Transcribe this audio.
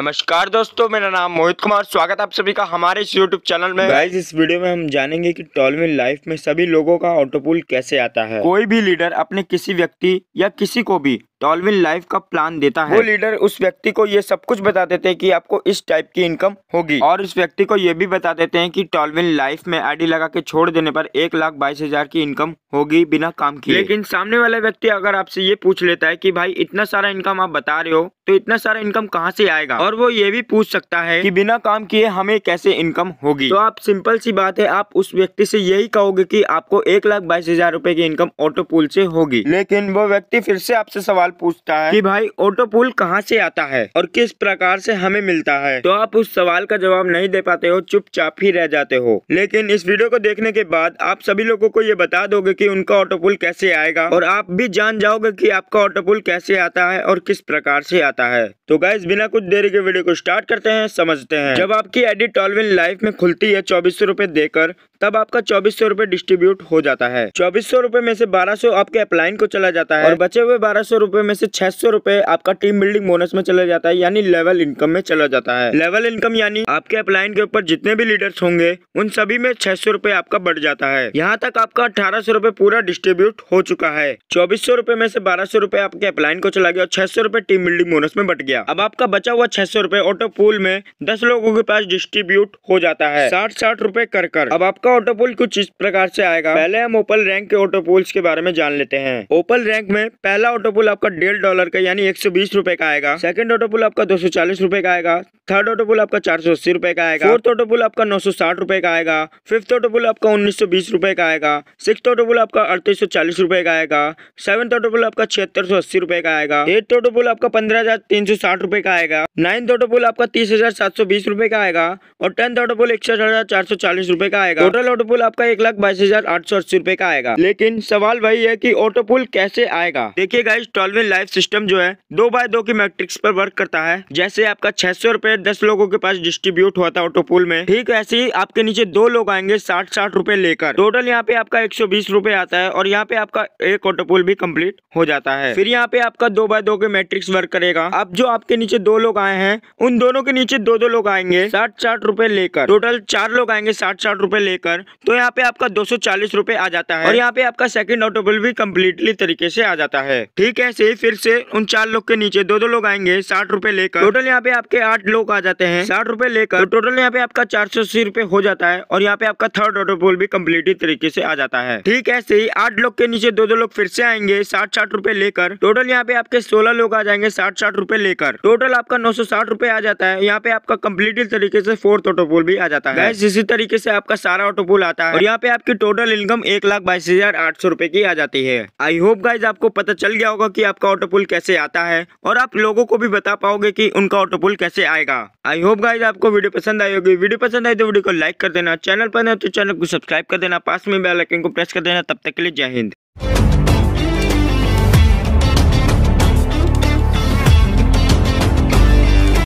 नमस्कार दोस्तों मेरा नाम मोहित कुमार स्वागत है आप सभी का हमारे इस यूट्यूब चैनल में गाइस इस वीडियो में हम जानेंगे कि टॉल लाइफ में सभी लोगों का ऑटोपुल कैसे आता है कोई भी लीडर अपने किसी व्यक्ति या किसी को भी डॉल्विन लाइफ का प्लान देता है वो लीडर उस व्यक्ति को ये सब कुछ बता देते हैं कि आपको इस टाइप की इनकम होगी और उस व्यक्ति को ये भी बता देते हैं कि डॉल्विन लाइफ में आईडी लगा के छोड़ देने पर एक लाख बाईस हजार की इनकम होगी बिना काम किए लेकिन सामने वाला व्यक्ति अगर आपसे ये पूछ लेता है कि भाई इतना सारा इनकम आप बता रहे हो तो इतना सारा इनकम कहाँ से आएगा और वो ये भी पूछ सकता है कि बिना काम किए हमें कैसे इनकम होगी तो आप सिंपल सी बात है आप उस व्यक्ति से यही कहोगे कि आपको एक लाख बाईस हजार रूपए की इनकम ऑटो पुल से होगी लेकिन वो व्यक्ति फिर से आपसे सवाल पूछता है कि भाई ऑटो पुल कहाँ से आता है और किस प्रकार से हमें मिलता है तो आप उस सवाल का जवाब नहीं दे पाते हो चुपचाप ही रह जाते हो लेकिन इस वीडियो को देखने के बाद आप सभी लोगों को ये बता दोगे की उनका ऑटो पुल कैसे आएगा और आप भी जान जाओगे की आपका ऑटो पुल कैसे आता है और किस प्रकार से आता है तो गाइज बिना कुछ देरी के वीडियो को स्टार्ट करते हैं समझते हैं जब आपकी एडिट टॉलविन लाइफ में खुलती है चौबीस सौ देकर तब आपका चौबीस सौ रूपए डिस्ट्रीब्यूट हो जाता है चौबीस सौ रूपए में से बारह सौ आपके अपलाइन को चला जाता है और बचे हुए बारह सौ रूपए में से छह सौ रूपए आपका टीम बिल्डिंग बोनस में चला जाता है यानी लेवल इनकम में चला जाता है लेवल इनकम यानी आपके अपलाइन के ऊपर जितने भी लीडर्स होंगे उन सभी में छह सौ रूपए आपका बढ़ जाता है यहाँ तक आपका अठारह सौ रूपए पूरा डिस्ट्रीब्यूट हो चुका है चौबीस सौ रूपए में से बारह सौ रूपए आपके अपलाइन को चला गया और छह सौ रूपए टीम बिल्डिंग बोनस में बट गया अब आपका बचा हुआ छह सौ रूपए ऑटो पूल में दस लोगों के पास डिस्ट्रीब्यूट हो जाता है साठ साठ रूपए कर कर अब आपका ऑटो कुछ इस प्रकार से आएगा पहले हम ओपल रैंक के ऑटो के बारे में जान लेते हैं ओपल रैंक में पहला ऑटो आपका डेढ़ डॉलर का यानी एक सौ बीस रूपए का आएगा सेकंड ऑटो आपका दो सौ चालीस रूपए का आएगा थर्ड ऑटो पुल आपका चार सौ अस्सी रुपए का आएगा फोर्थ ऑटो पुल आपका नौ सौ साठ रुपए का आएगा फिफ्थ ऑटो पुल आपका उन्नीस सौ बीस रुपए का आएगा सिक्स ऑटो पुल आपका अड़तीस सौ चालीस रुपए का आएगा सेवन ऑटो पुल आपका छिहत्तर सौ अस्सी रुपए का आएगा एट ऑटो पुल आपका पंद्रह हजार तीन सौ साठ रुपए का आएगा नाइन्थ ऑटो पुल आपका तीस हजार सात सौ बीस रुपए का आएगा और टेंथ ऑटो पुल इकसठ हजार चार सौ चालीस रुपए का आएगा टोटल ऑटो पुल आपका एक लाख बाईस हजार आठ सौ अस्सी रुपए का आएगा लेकिन सवाल वही है की ऑटो पुल कैसे आएगा देखिए गाइस ट्वेल्विन लाइफ सिस्टम जो है दो बाय दो की मैट्रिक्स पर वर्क करता है जैसे आपका छह सौ रुपए रुपए दस लोगों के पास डिस्ट्रीब्यूट हुआ था ऑटोपुल में ठीक ऐसे ही आपके नीचे दो लोग आएंगे साठ साठ रुपए लेकर टोटल यहाँ पे आपका एक सौ बीस रुपए आता है और यहाँ पे आपका एक ऑटोपुल भी कम्प्लीट हो जाता है फिर यहाँ पे आपका दो बाय दो के मैट्रिक्स वर्क करेगा अब जो आपके नीचे दो लोग आए हैं उन दोनों के नीचे दो दो लोग आएंगे साठ साठ रुपए लेकर टोटल चार लोग आएंगे साठ साठ रुपए लेकर तो यहाँ पे आपका दो सौ चालीस रूपए आ जाता है और यहाँ पे आपका सेकंड ऑटोपुल भी कम्प्लीटली तरीके से आ जाता है ठीक है फिर से उन चार लोग के नीचे दो दो लोग आएंगे साठ रुपए लेकर टोटल यहाँ पे आपके आठ लोग लोग आ जाते हैं साठ रूपए लेकर तो टोटल यहाँ पे आपका चार सौ अस्सी रूपए हो जाता है और यहाँ पे आपका थर्ड ऑर्डर पोल भी कम्प्लीटली तरीके से आ जाता है ठीक ऐसे ही आठ लोग के नीचे दो दो लोग फिर से आएंगे साठ साठ रूपए लेकर टोटल यहाँ पे आपके सोलह लोग आ जाएंगे साठ साठ रूपए लेकर टोटल आपका नौ सौ साठ रूपए आ जाता है यहाँ पे आपका कम्प्लीटली तरीके से फोर्थ ऑटोपोल भी आ जाता है इसी तरीके से आपका सारा ऑटोपोल आता है और यहाँ पे आपकी टोटल इनकम एक लाख बाईस हजार आठ सौ रूपए की आ जाती है आई होप गाइज आपको पता चल गया होगा की आपका ऑटोपोल कैसे आता है और आप लोगों को भी बता पाओगे की उनका ऑटोपोल कैसे आएगा था आई होप गाइज आपको वीडियो पसंद आई होगी वीडियो पसंद आई तो वीडियो को लाइक कर देना चैनल पर ना तो चैनल को सब्सक्राइब कर देना पास में बेल आइकन को प्रेस कर देना तब तक के लिए जय हिंद